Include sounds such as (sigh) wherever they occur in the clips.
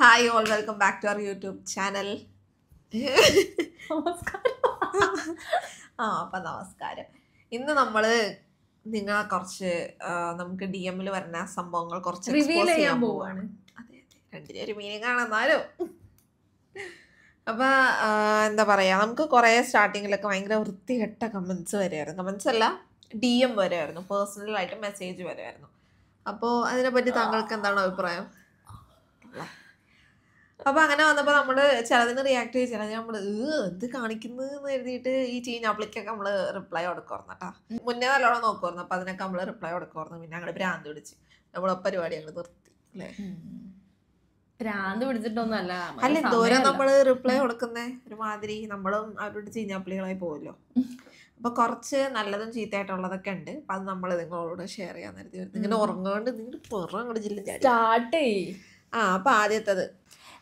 Hi all welcome back to our YouTube channel നമസ്കാരം ആ അപ്പം നമസ്കാരം ഇന്ന് നമ്മള് നിങ്ങൾ കുറച്ച് നമുക്ക് ഡി എമ്മിൽ വരുന്ന സംഭവങ്ങൾ കുറച്ച് റിവീൽ ചെയ്യാൻ പോവാണ് അതെ അതെ രണ്ടിനും ഒരു മീനിങ് ആണ് എന്നാലും എന്താ പറയുക നമുക്ക് കുറേ സ്റ്റാർട്ടിങ്ങിലൊക്കെ ഭയങ്കര വൃത്തികെട്ട കമന്റ്സ് വരുമായിരുന്നു കമന്റ്സ് അല്ല ഡി എം വരുമായിരുന്നു പേഴ്സണലായിട്ട് മെസ്സേജ് വരുമായിരുന്നു അപ്പോൾ അതിനെപ്പറ്റി താങ്കൾക്ക് എന്താണ് അഭിപ്രായം അപ്പൊ അങ്ങനെ വന്നപ്പോ നമ്മള് ചിലതിന് റിയാക്ട് ചെയ്ത് ചിലതിന് നമ്മള് എന്ത് കാണിക്കുന്നു എന്ന് എഴുതിയിട്ട് ഈ ചീഞ്ഞ അപ്ലിക്കൊക്കെ നമ്മള് റിപ്ലൈ കൊടുക്കുമായിരുന്നു കേട്ടാ മുന്നേ നല്ലോണം നോക്കുവായിരുന്നു അപ്പൊ അതിനൊക്കെ നമ്മള് റിപ്ലൈ കൊടുക്കുവായിരുന്നു പിന്നെ അങ്ങനെ ഭ്രാന്ത് പിടിച്ച് നമ്മളെ പരിപാടി അങ്ങ് നിർത്തി അല്ലേ ഭ്രാന്ത് പിടിച്ചിട്ടൊന്നല്ല അല്ല എന്തോരം നമ്മള് റിപ്ലൈ കൊടുക്കുന്നേ ഒരുമാതിരി നമ്മളും അവരോട് ചീഞ്ഞ അപ്ലികളായി പോവല്ലോ അപ്പൊ കുറച്ച് നല്ലതും ചീത്തയായിട്ടുള്ളതൊക്കെ ഉണ്ട് അപ്പൊ അത് നമ്മൾ നിങ്ങളോട് ഷെയർ ചെയ്യാൻ നേരത്തെ ഇങ്ങനെ ഉറങ്ങുകൊണ്ട് നിങ്ങൾ പുറം അങ്ങോട്ട് ജില്ല ആ അപ്പൊ ആദ്യത്തത്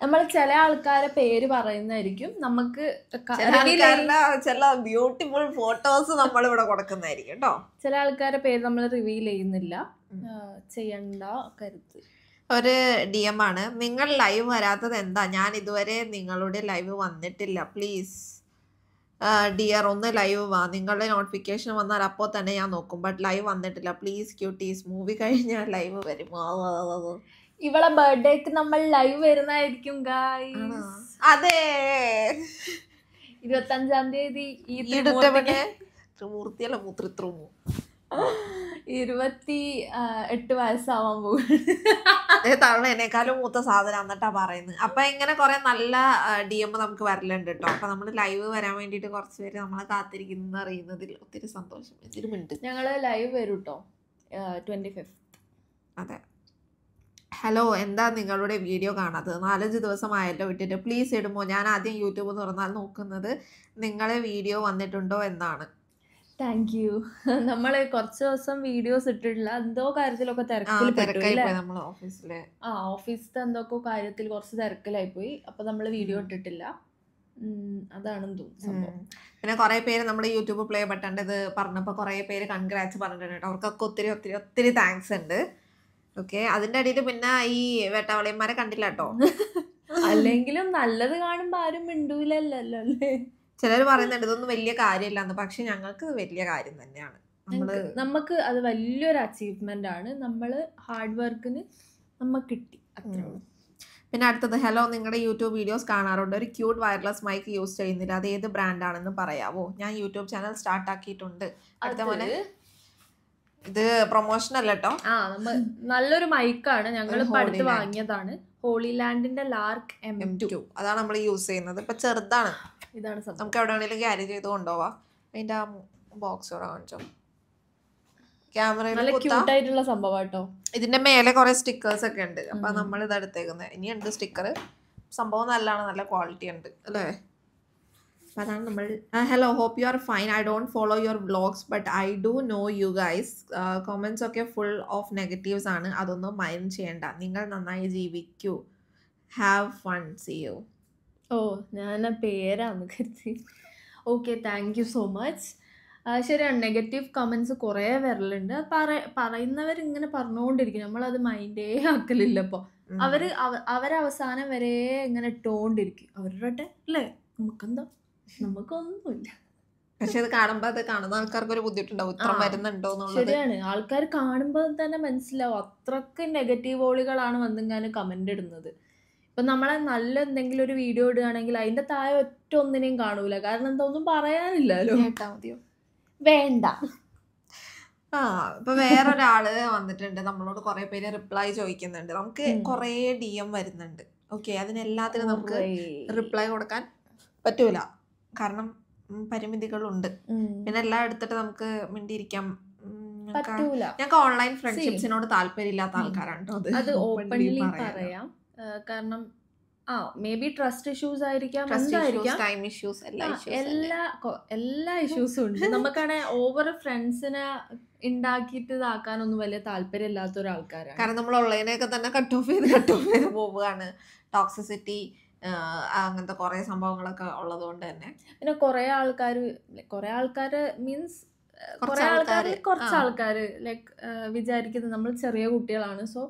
നമ്മൾ ചില ആൾക്കാരെ പേര് പറയുന്നതായിരിക്കും നമുക്ക് ചില ബ്യൂട്ടിഫുൾ ഫോട്ടോസ് നമ്മൾ ഇവിടെ കൊടുക്കുന്നതായിരിക്കും കേട്ടോ ചില ആൾക്കാരെ പേര് നമ്മൾ റിവീൽ ചെയ്യുന്നില്ല ചെയ്യണ്ട കരുത്ത് ഒരു ഡി എം ആണ് നിങ്ങൾ ലൈവ് വരാത്തത് എന്താ ഞാൻ ഇതുവരെ നിങ്ങളുടെ ലൈവ് വന്നിട്ടില്ല പ്ലീസ് ഡിയർ ഒന്ന് ലൈവ് വാ നിങ്ങളുടെ നോട്ടിഫിക്കേഷൻ വന്നാൽ അപ്പോൾ തന്നെ ഞാൻ നോക്കും ബട്ട് ലൈവ് വന്നിട്ടില്ല പ്ലീസ് ക്യൂട്ടീസ് മൂവി കഴിഞ്ഞാൽ ലൈവ് വരും ഇവളെ ബർത്ത്ഡേക്ക് നമ്മൾ ലൈവ് വരുന്നതായിരിക്കും അതെ ഇരുപത്തി അഞ്ചാം തീയതി ഇരുപത്തി എട്ട് വയസ്സാവാൻ പോകും തവണ എന്നെക്കാളും മൂത്ത സാധനം എന്നിട്ടാ പറയുന്നത് അപ്പൊ ഇങ്ങനെ കുറെ നല്ല ഡി എം നമുക്ക് വരലുണ്ട് കേട്ടോ അപ്പൊ നമ്മള് ലൈവ് വരാൻ വേണ്ടിട്ട് കുറച്ച് നമ്മളെ കാത്തിരിക്കുന്നു അറിയുന്നതിൽ ഒത്തിരി സന്തോഷം ഞങ്ങള് ലൈവ് വരും കേട്ടോ ട്വന്റി ഫിഫ്ത്ത് അതെ ഹലോ എന്താ നിങ്ങളുടെ വീഡിയോ കാണാത്തത് നാലഞ്ച് ദിവസമായല്ലോ വിട്ടിട്ട് പ്ലീസ് ഇടുമോ ഞാൻ ആദ്യം യൂട്യൂബ് തുറന്നാൽ നോക്കുന്നത് നിങ്ങളെ വീഡിയോ വന്നിട്ടുണ്ടോ എന്നാണ് താങ്ക് യു നമ്മൾ കുറച്ച് ദിവസം വീഡിയോസ് ഇട്ടിട്ടില്ല എന്തോ കാര്യത്തിലൊക്കെ തിരക്കിൽ ആ ഓഫീസിലെ എന്തൊക്കെ കാര്യത്തിൽ കുറച്ച് തിരക്കിലായി പോയി അപ്പൊ നമ്മൾ വീഡിയോ ഇട്ടിട്ടില്ല അതാണെന്ന് തോന്നുന്നു പിന്നെ കുറെ പേര് നമ്മുടെ യൂട്യൂബ് പ്ലേ ബട്ടൻ്റെ ഇത് പറഞ്ഞപ്പോൾ കുറെ പേര് കൺഗ്രാറ്റ്സ് പറഞ്ഞിട്ടുണ്ട് അവർക്കൊക്കെ ഒത്തിരി ഒത്തിരി ഒത്തിരി താങ്ക്സ് ഉണ്ട് ഓക്കെ അതിന്റെ അടിയിൽ പിന്നെ ഈ വേട്ടാവളിയന്മാരെ കണ്ടില്ല കേട്ടോ അല്ലെങ്കിലും നല്ലത് കാണുമ്പോ ആരും മിണ്ടൂലല്ലോ അല്ലേ ചിലർ പറയുന്നുണ്ട് ഇതൊന്നും വലിയ കാര്യമില്ലാന്ന് പക്ഷെ ഞങ്ങൾക്ക് വലിയ കാര്യം തന്നെയാണ് നമുക്ക് അത് വലിയൊരു അച്ചീവ്മെന്റ് ആണ് നമ്മൾ ഹാർഡ് വർക്കിന് നമുക്ക് കിട്ടി പിന്നെ അടുത്തത് ഹലോ നിങ്ങളുടെ യൂട്യൂബ് വീഡിയോസ് കാണാറുണ്ട് ഒരു ക്യൂട്ട് വയർലെസ് മൈക്ക് യൂസ് ചെയ്യുന്നില്ല അത് ഏത് ബ്രാൻഡാണെന്ന് പറയാവോ ഞാൻ യൂട്യൂബ് ചാനൽ സ്റ്റാർട്ട് ആക്കിയിട്ടുണ്ട് അടുത്ത ഇത് പ്രൊമോഷൻ അല്ല കേട്ടോ ആ നമ്മൾ നല്ലൊരു മൈക്കാണ് ഞങ്ങൾ അടുത്ത് വാങ്ങിയതാണ് ഹോളി ലാൻഡിന്റെ ലാർക്ക് എം ടു അതാണ് നമ്മൾ യൂസ് ചെയ്യുന്നത് ഇപ്പൊ ചെറുതാണ് ഇതാണ് നമുക്ക് എവിടെ വേണേലും ക്യാരി ചെയ്ത് കൊണ്ടുപോവാം അതിന്റെ ആ ബോക്സ് കൂടെ കാണിച്ചോ ക്യാമറയിൽ സംഭവം ഇതിന്റെ മേലെ കുറെ സ്റ്റിക്കേഴ്സ് ഒക്കെ ഉണ്ട് അപ്പൊ നമ്മൾ ഇത് എടുത്തേക്കുന്നത് ഉണ്ട് സ്റ്റിക്കർ സംഭവം നല്ലതാണ് നല്ല ക്വാളിറ്റി ഉണ്ട് അല്ലേ അപ്പോൾ അതാണ് നമ്മൾ hello hope you are fine I don't follow your vlogs but I do know you guys comments ഒക്കെ ഫുൾ ഓഫ് നെഗറ്റീവ്സ് ആണ് അതൊന്നും മൈൻഡ് ചെയ്യണ്ട നിങ്ങൾ നന്നായി ജീവിക്കൂ ഹാവ് ഫൺ സി യു ഓ ഞാൻ ആ പേരാണ് കരുതി okay thank you so much ശരിയാണ് നെഗറ്റീവ് കമൻസ് കുറേ വരലുണ്ട് പറ പറയുന്നവർ ഇങ്ങനെ പറഞ്ഞുകൊണ്ടിരിക്കും നമ്മളത് മൈൻഡേ ആക്കലില്ല അപ്പോൾ അവർ അവരവസാനം വരെ ഇങ്ങനെ ഇട്ടുകൊണ്ടിരിക്കും അവരുടെ അല്ലേ നമുക്കെന്താ നമുക്കൊന്നുമില്ല പക്ഷെ അത് കാണുമ്പോ അത് കാണുന്ന ആൾക്കാർക്ക് ഒരു ബുദ്ധിമുട്ടുണ്ടാവും ഇത്ര ശരിയാണ് ആൾക്കാർ കാണുമ്പോൾ തന്നെ മനസ്സിലാവും അത്രക്ക് നെഗറ്റീവ് ഓളികളാണ് വന്നിങ്ങനെ കമന്റ് ഇടുന്നത് ഇപ്പൊ നമ്മളെ നല്ല എന്തെങ്കിലും ഒരു വീഡിയോ ഇടുകയാണെങ്കിൽ അതിന്റെ താഴെ ഒറ്റ ഒന്നിനെയും കാണൂല കാരണം എന്താ ഒന്നും പറയാനില്ലല്ലോ വേണ്ട ആ ഇപ്പൊ വേറൊരാള് വന്നിട്ടുണ്ട് നമ്മളോട് കൊറേ പേര് റിപ്ലൈ ചോദിക്കുന്നുണ്ട് നമുക്ക് കൊറേ ഡി എം വരുന്നുണ്ട് ഓക്കെ അതിനെല്ലാത്തിനും നമുക്ക് റിപ്ലൈ കൊടുക്കാൻ പറ്റൂല കാരണം പരിമിതികളുണ്ട് പിന്നെ എല്ലാം എടുത്തിട്ട് നമുക്ക് മിണ്ടിയിരിക്കാം ഞങ്ങൾക്ക് ഓൺലൈൻ ഫ്രണ്ട്ഷിപ്സിനോട് താല്പര്യമില്ലാത്ത hmm. ആൾക്കാരാണ് അത് ഓപ്പൺലി പറയാം കാരണം ആ മേ ബി ട്രസ്റ്റ് ഇഷ്യൂസ് ആയിരിക്കാം ടൈം ഇഷ്യൂസ് എല്ലാ എല്ലാ ഇഷ്യൂസും ഉണ്ട് നമുക്കാണെ ഓവർ ഫ്രണ്ട്സിനെ ഉണ്ടാക്കിയിട്ട് ഇതാക്കാനൊന്നും വലിയ താല്പര്യം ഇല്ലാത്ത ഒരാൾക്കാരാണ് കാരണം നമ്മൾ ഓൺലൈനൊക്കെ തന്നെ കട്ട് ഓഫ് ചെയ്ത് കട്ട് ഓഫ് ചെയ്ത് പോവുകയാണ് ടോക്സിസിറ്റി അങ്ങനത്തെ കുറേ സംഭവങ്ങളൊക്കെ ഉള്ളതുകൊണ്ട് തന്നെ പിന്നെ കുറേ ആൾക്കാർ കുറേ ആൾക്കാർ മീൻസ് കുറേ ആൾക്കാർ കുറച്ച് ആൾക്കാർ ലൈക്ക് വിചാരിക്കുന്നത് നമ്മൾ ചെറിയ കുട്ടികളാണ് സോ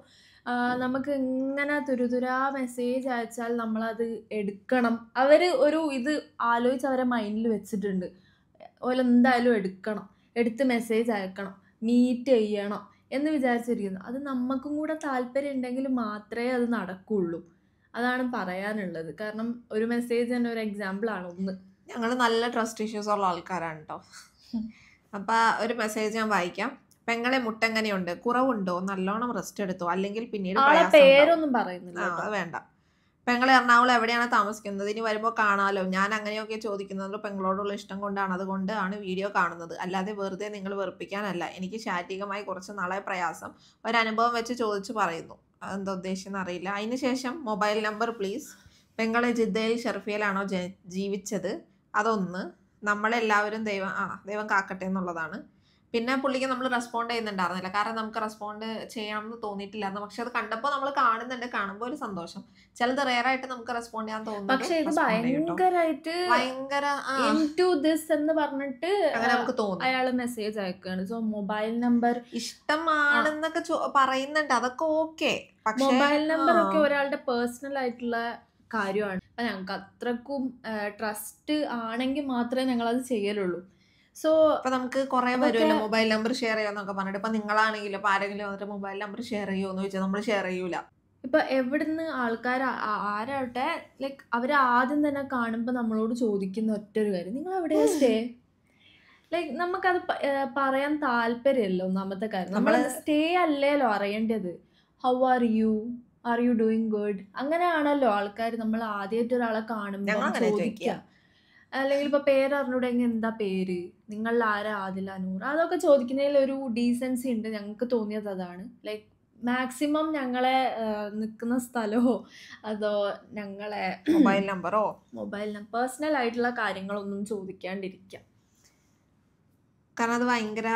നമുക്ക് ഇങ്ങനെ തുരുതുരാ മെസ്സേജ് അയച്ചാൽ നമ്മളത് എടുക്കണം അവർ ഒരു ഇത് ആലോചിച്ച് അവരെ മൈൻഡിൽ വെച്ചിട്ടുണ്ട് ഓലെന്തായാലും എടുക്കണം എടുത്ത് മെസ്സേജ് അയക്കണം മീറ്റ് ചെയ്യണം എന്ന് വിചാരിച്ചിരിക്കുന്നു അത് നമുക്കും കൂടെ താല്പര്യം ഉണ്ടെങ്കിൽ മാത്രമേ അത് നടക്കുള്ളൂ അതാണ് പറയാനുള്ളത് കാരണം ഒരു മെസ്സേജ് തന്നെ ഒരു എക്സാമ്പിൾ ആണ് ഒന്ന് ഞങ്ങൾ നല്ല ട്രസ്റ്റ് ഇഷ്യൂസ് ഉള്ള ആൾക്കാരാണ് കേട്ടോ അപ്പൊ ഒരു മെസ്സേജ് ഞാൻ വായിക്കാം പെങ്ങളെ മുട്ടെങ്ങനെയുണ്ട് കുറവുണ്ടോ നല്ലോണം റെസ്റ്റ് എടുത്തോ അല്ലെങ്കിൽ പിന്നീട് പേരൊന്നും പറയുന്നില്ല വേണ്ട പെങ്ങൾ എറണാകുളം എവിടെയാണ് താമസിക്കുന്നത് ഇനി വരുമ്പോൾ കാണാമല്ലോ ഞാൻ അങ്ങനെയൊക്കെ ചോദിക്കുന്നത് പെങ്ങളോടുള്ള ഇഷ്ടം കൊണ്ടാണ് അതുകൊണ്ട് ആണ് വീഡിയോ കാണുന്നത് അല്ലാതെ വെറുതെ നിങ്ങൾ വെറുപ്പിക്കാനല്ല എനിക്ക് ശാരീരികമായി കുറച്ച് നാളെ പ്രയാസം ഒരനുഭവം വെച്ച് ചോദിച്ചു പറയുന്നു എന്താ ഉദ്ദേശിച്ചെന്ന് അറിയില്ല അതിന് ശേഷം മൊബൈൽ നമ്പർ പ്ലീസ് ബംഗാളെ ജിദ്ദയിൽ ഷെർഫിയയിലാണോ ജീവിച്ചത് അതൊന്ന് നമ്മളെല്ലാവരും ദൈവം ആ ദൈവം കാക്കട്ടെ എന്നുള്ളതാണ് പിന്നെ പുള്ളിക്ക് നമ്മൾ റെസ്പോണ്ട് ചെയ്യുന്നുണ്ടായിരുന്നില്ല കാരണം നമുക്ക് റെസ്പോണ്ട് ചെയ്യണം എന്ന് തോന്നിയിട്ടില്ലായിരുന്നു പക്ഷെ അത് കണ്ടപ്പോൾ നമ്മൾ കാണുന്നുണ്ട് കാണുമ്പോൾ ഒരു സന്തോഷം ചിലത് റെയർ ആയിട്ട് നമുക്ക് റെസ്പോണ്ട് ചെയ്യാൻ തോന്നുന്നു പക്ഷെ ഭയങ്കര ദിസ് എന്ന് പറഞ്ഞിട്ട് മെസ്സേജ് അയക്കുകയാണ് സോ മൊബൈൽ നമ്പർ ഇഷ്ടമാണെന്നൊക്കെ പറയുന്നുണ്ട് അതൊക്കെ ഓക്കെ മൊബൈൽ നമ്പർ ഒക്കെ ഒരാളുടെ പേഴ്സണൽ ആയിട്ടുള്ള കാര്യമാണ് ഞങ്ങൾക്ക് അത്രക്കും ട്രസ്റ്റ് ആണെങ്കിൽ മാത്രമേ ഞങ്ങൾ അത് ചെയ്യലുള്ളൂ സോ അപ്പൊ നമുക്ക് കുറെ വരുമല്ലോ മൊബൈൽ നമ്പർ ഷെയർ ചെയ്യാന്നൊക്കെ പറഞ്ഞിട്ട് ഇപ്പൊ നിങ്ങളാണെങ്കിലും ഇപ്പൊ ആരെങ്കിലും വന്നിട്ട് മൊബൈൽ നമ്പർ ഷെയർ ചെയ്യുമോ എന്ന് ചോദിച്ചാൽ നമ്മൾ ഷെയർ ചെയ്യൂല ഇപ്പൊ എവിടുന്ന് ആൾക്കാർ ആരാവട്ടെ ലൈക് അവർ ആദ്യം തന്നെ കാണുമ്പോ നമ്മളോട് ചോദിക്കുന്ന ഒറ്റൊരു കാര്യം നിങ്ങൾ എവിടെയാ സ്റ്റേ ലൈക് നമുക്കത് പറയാൻ താല്പര്യമല്ലോ ഒന്നാമത്തെ കാര്യം നമ്മൾ സ്റ്റേ അല്ലേലോ അറിയേണ്ടത് how are you are you doing good അങ്ങനെയാണല്ലോ ആൾക്കാർ നമ്മൾ ആദ്യമായിട്ട് ഒരാളെ കാണുമ്പോൾ ചോദിക്കുക അല്ലെങ്കിൽ ഇപ്പൊ പേരറിഞ്ഞൂടെങ്കിൽ എന്താ പേര് നിങ്ങൾ ആരാ ആദില നൂറ് അതൊക്കെ ചോദിക്കുന്നതിൽ ഒരു ഡീസൻസി ഉണ്ട് ഞങ്ങൾക്ക് തോന്നിയത് അതാണ് ലൈക്ക് മാക്സിമം ഞങ്ങളെ നിൽക്കുന്ന സ്ഥലമോ അതോ ഞങ്ങളെ മൊബൈൽ നമ്പറോ മൊബൈൽ നമ്പർ പേഴ്സണൽ ആയിട്ടുള്ള കാര്യങ്ങളൊന്നും ചോദിക്കാണ്ടിരിക്കാം കാരണം അത് ഭയങ്കര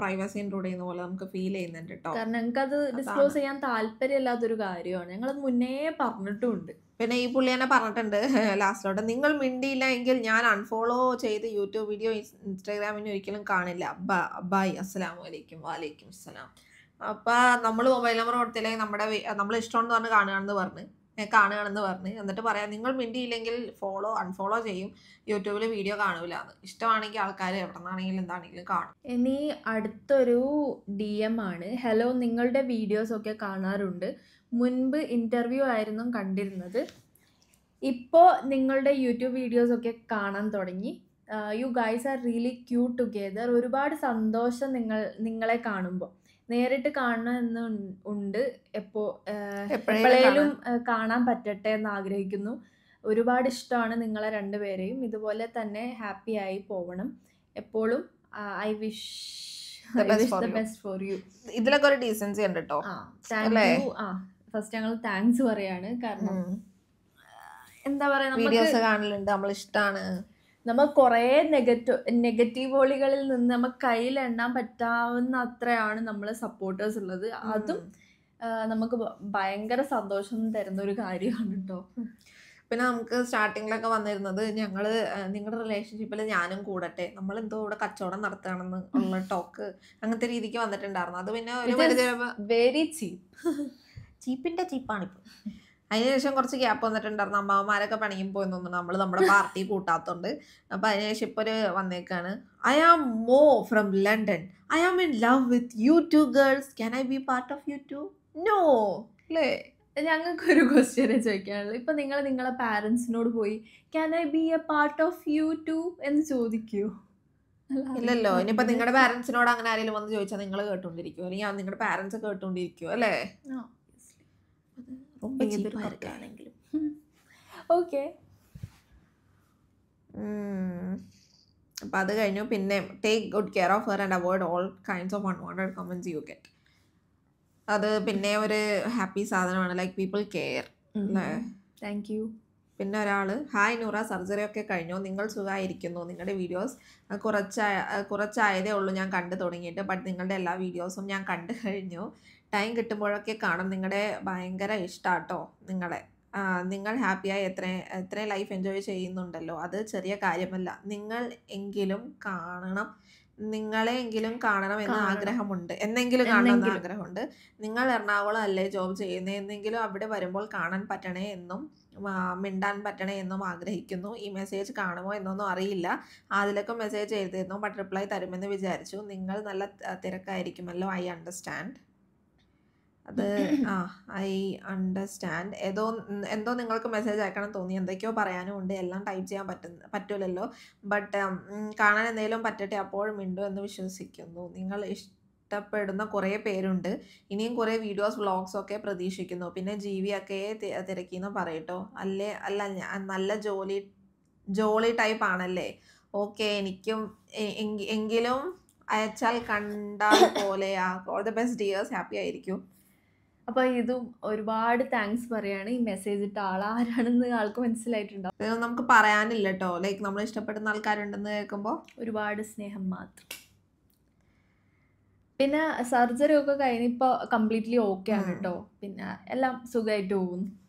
പ്രൈവസി ഇൻക്ലൂഡ് ചെയ്യുന്ന പോലെ നമുക്ക് ഫീൽ ചെയ്യുന്നുണ്ട് കേട്ടോ കാരണം ഞങ്ങൾക്ക് അത് ഡിസ്ക്ലോസ് ചെയ്യാൻ താല്പര്യമില്ലാത്തൊരു കാര്യമാണ് ഞങ്ങളത് മുന്നേ പറഞ്ഞിട്ടുമുണ്ട് പിന്നെ ഈ പുള്ളി തന്നെ പറഞ്ഞിട്ടുണ്ട് (laughs) ലാസ്റ്റിലോട്ട് നിങ്ങൾ മിണ്ടിയില്ല എങ്കിൽ ഞാൻ അൺഫോളോ ചെയ്ത് യൂട്യൂബ് വീഡിയോ ഇൻസ്റ്റാഗ്രാമിനും ഒരിക്കലും കാണില്ല ബൈ അസ്സലാമു വലൈക്കും വാലൈക്കും അസ്സലാം അപ്പം നമ്മൾ മൊബൈൽ നമ്പർ കൊടുത്തില്ലെങ്കിൽ നമ്മുടെ നമ്മൾ ഇഷ്ടമെന്ന് പറഞ്ഞ് കാണുകയാണെന്ന് പറഞ്ഞ് കാണുകയാണെന്ന് പറഞ്ഞ് എന്നിട്ട് പറയാം നിങ്ങൾ മിണ്ടിയില്ലെങ്കിൽ ഫോളോ അൺഫോളോ ചെയ്യും യൂട്യൂബിൽ വീഡിയോ കാണൂല എന്ന് ഇഷ്ടമാണെങ്കിൽ ആൾക്കാർ എവിടെ നിന്നാണെങ്കിലും എന്താണെങ്കിലും കാണും ഇനി അടുത്തൊരു ഡി എം ആണ് ഹലോ നിങ്ങളുടെ വീഡിയോസ് ഒക്കെ കാണാറുണ്ട് മുൻപ് ഇൻ്റർവ്യൂ ആയിരുന്നു കണ്ടിരുന്നത് ഇപ്പോൾ നിങ്ങളുടെ യൂട്യൂബ് വീഡിയോസ് ഒക്കെ കാണാൻ തുടങ്ങി you guys are really cute together ഒരുപാട് സന്തോഷം നിങ്ങൾ നിങ്ങളെ കാണുമ്പോൾ നേരിട്ട് കാണണമെന്ന് ഉണ്ട് എപ്പോ എപ്പോഴേലും കാണാൻ പറ്റട്ടെ എന്ന് ആഗ്രഹിക്കുന്നു ഒരുപാട് ഇഷ്ടമാണ് നിങ്ങളെ രണ്ടുപേരെയും ഇതുപോലെ തന്നെ ഹാപ്പി ആയി പോവണം എപ്പോഴും ഐ വിഷ് ഉണ്ട് ഫസ്റ്റ് ഞങ്ങൾ താങ്ക്സ് പറയാണ് കാരണം എന്താ പറയാ വീഡിയോസ് നമ്മൾ ഇഷ്ടമാണ് നമ്മൾ കുറേ നെഗറ്റീവ് നെഗറ്റീവ് ഓളികളിൽ നിന്ന് നമുക്ക് കയ്യിൽ എണ്ണാൻ പറ്റാവുന്ന അത്രയാണ് നമ്മൾ സപ്പോർട്ടേഴ്സ് ഉള്ളത് അതും നമുക്ക് ഭയങ്കര സന്തോഷം തരുന്ന ഒരു കാര്യമാണ് കേട്ടോ പിന്നെ നമുക്ക് സ്റ്റാർട്ടിങ്ങിലൊക്കെ വന്നിരുന്നത് ഞങ്ങൾ നിങ്ങളുടെ റിലേഷൻഷിപ്പിൽ ഞാനും കൂടട്ടെ നമ്മൾ എന്തോ ഇവിടെ കച്ചവടം നടത്തണമെന്ന് ഉള്ള ടോക്ക് അങ്ങനത്തെ രീതിക്ക് വന്നിട്ടുണ്ടായിരുന്നു അത് പിന്നെ ഒരു വെരി ചീപ്പ് ചീപ്പിന്റെ ചീപ്പാണിപ്പോ അതിനുശേഷം കുറച്ച് ഗ്യാപ്പ് വന്നിട്ടുണ്ടായിരുന്നു അമ്മാവന്മാരൊക്കെ പണിയും പോയി നമ്മൾ നമ്മുടെ പാർട്ടി കൂട്ടാത്തോണ്ട് അപ്പൊ അതിനുശേഷം ഇപ്പോൾ ഒരു വന്നേക്കാണ് I am Mo from London I am in love with you two girls can I be part of you two no അല്ലേ ഒരു ക്വസ്റ്റ്യനെ ചോദിക്കാനുള്ളൂ ഇപ്പൊ നിങ്ങൾ നിങ്ങളെ പാരന്റ്സിനോട് പോയി can I be a part of you two എന്ന് ചോദിക്കൂ ഇല്ലല്ലോ ഇനിയിപ്പോ നിങ്ങളുടെ പാരന്റ്സിനോട് അങ്ങനെ ആരെങ്കിലും വന്ന് ചോദിച്ചാൽ നിങ്ങൾ കേട്ടോണ്ടിരിക്കുമോ അല്ലെങ്കിൽ നിങ്ങളുടെ പാരന്റ്സ് കേട്ടോണ്ടിരിക്കുമോ അല്ലേ അപ്പം ഏതൊരു കത്താണെങ്കിലും ഓക്കെ അപ്പം അത് കഴിഞ്ഞു പിന്നെ take good care of her and avoid all kinds of unwanted comments you get അത് പിന്നെ ഒരു ഹാപ്പി സാധനമാണ് like people care thank you പിന്നെ ഒരാൾ ഹായ് നൂറ സർജറി ഒക്കെ കഴിഞ്ഞോ നിങ്ങൾ സുഖമായിരിക്കുന്നു നിങ്ങളുടെ വീഡിയോസ് കുറച്ചായ കുറച്ചായതേ ഉള്ളൂ ഞാൻ കണ്ടു തുടങ്ങിയിട്ട് ബട്ട് നിങ്ങളുടെ എല്ലാ വീഡിയോസും ഞാൻ കണ്ടു (laughs) കഴിഞ്ഞു ടൈം കിട്ടുമ്പോഴൊക്കെ കാണും നിങ്ങളുടെ ഭയങ്കര ഇഷ്ടമാട്ടോ നിങ്ങളെ നിങ്ങൾ ഹാപ്പിയായി എത്ര എത്ര ലൈഫ് എൻജോയ് ചെയ്യുന്നുണ്ടല്ലോ അത് ചെറിയ കാര്യമല്ല നിങ്ങൾ എങ്കിലും കാണണം നിങ്ങളെ എങ്കിലും കാണണം എന്ന ആഗ്രഹമുണ്ട് എന്നെങ്കിലും കാണണം എന്ന ആഗ്രഹമുണ്ട് നിങ്ങൾ എറണാകുളം അല്ലേ ജോബ് ചെയ്യുന്നത് എന്നെങ്കിലും അവിടെ വരുമ്പോൾ കാണാൻ പറ്റണേ എന്നും മിണ്ടാൻ പറ്റണേ എന്നും ആഗ്രഹിക്കുന്നു ഈ മെസ്സേജ് കാണുമോ എന്നൊന്നും അറിയില്ല അതിലൊക്കെ മെസ്സേജ് എഴുതിയിരുന്നു ബട്ട് റിപ്ലൈ തരുമെന്ന് വിചാരിച്ചു നിങ്ങൾ നല്ല തിരക്കായിരിക്കുമല്ലോ ഐ അണ്ടർസ്റ്റാൻഡ് അത് ആ ഐ അണ്ടർസ്റ്റാൻഡ് ഏതോ എന്തോ നിങ്ങൾക്ക് മെസ്സേജ് അയക്കണം തോന്നി എന്തൊക്കെയോ പറയാനും ഉണ്ട് എല്ലാം ടൈപ്പ് ചെയ്യാൻ പറ്റുന്ന പറ്റൂലല്ലോ ബട്ട് കാണാൻ എന്തെങ്കിലും പറ്റട്ടെ അപ്പോൾ മിണ്ടു എന്ന് വിശ്വസിക്കുന്നു നിങ്ങൾ ഇഷ്ടം ഇഷ്ടപ്പെടുന്ന കുറേ പേരുണ്ട് ഇനിയും കുറേ വീഡിയോസ് വ്ളോഗ്സ് ഒക്കെ പ്രതീക്ഷിക്കുന്നു പിന്നെ ജീവിയൊക്കെ തിരക്കിയെന്ന് പറയട്ടോ അല്ലേ അല്ല നല്ല ജോലി ജോളി ടൈപ്പ് ആണല്ലേ ഓക്കെ എനിക്കും എങ്കിലും അയച്ചാൽ കണ്ടാൽ പോലെയാ all the best dears happy ആയിരിക്കും അപ്പോൾ ഇതും ഒരുപാട് താങ്ക്സ് പറയാണ് ഈ മെസ്സേജ് ഇട്ട ആൾ ആരാണെന്ന് ആൾക്ക് മനസ്സിലായിട്ടുണ്ടാവും നമുക്ക് പറയാനില്ല കേട്ടോ ലൈക്ക് നമ്മൾ ഇഷ്ടപ്പെടുന്ന ആൾക്കാരുണ്ടെന്ന് കേൾക്കുമ്പോൾ ഒരുപാട് സ്നേഹം മാത്രം പിന്നെ സർജറി ഒക്കെ കഴിഞ്ഞ് കംപ്ലീറ്റ്ലി ഓക്കെ ആണ് കേട്ടോ പിന്നെ എല്ലാം സുഖമായിട്ട് പോകുന്നു